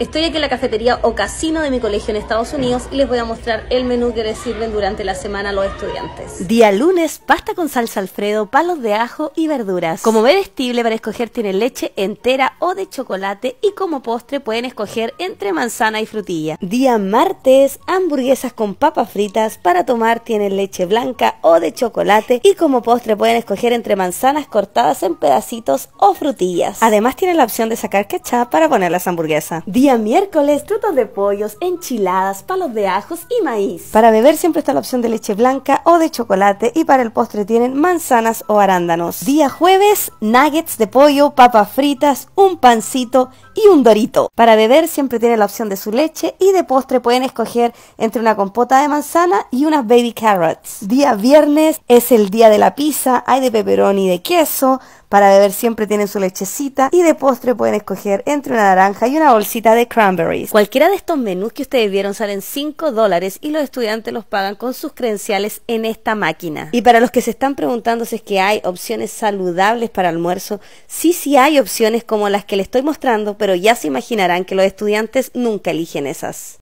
Estoy aquí en la cafetería o casino de mi colegio en Estados Unidos y les voy a mostrar el menú que les sirven durante la semana a los estudiantes. Día lunes, pasta con salsa alfredo, palos de ajo y verduras. Como vestible para escoger tienen leche entera o de chocolate y como postre pueden escoger entre manzana y frutilla. Día martes, hamburguesas con papas fritas, para tomar tienen leche blanca o de chocolate y como postre pueden escoger entre manzanas cortadas en pedacitos o frutillas. Además tienen la opción de sacar ketchup para poner las hamburguesas. Día miércoles, frutos de pollos, enchiladas, palos de ajos y maíz. Para beber siempre está la opción de leche blanca o de chocolate y para el postre tienen manzanas o arándanos. Día jueves, nuggets de pollo, papas fritas, un pancito y un dorito. Para beber siempre tiene la opción de su leche y de postre pueden escoger entre una compota de manzana y unas baby carrots. Día viernes es el día de la pizza, hay de peperón y de queso. Para beber siempre tienen su lechecita y de postre pueden escoger entre una naranja y una bolsita de cranberries. Cualquiera de estos menús que ustedes vieron salen 5 dólares y los estudiantes los pagan con sus credenciales en esta máquina. Y para los que se están preguntando si es que hay opciones saludables para almuerzo, sí, sí hay opciones como las que les estoy mostrando, pero ya se imaginarán que los estudiantes nunca eligen esas.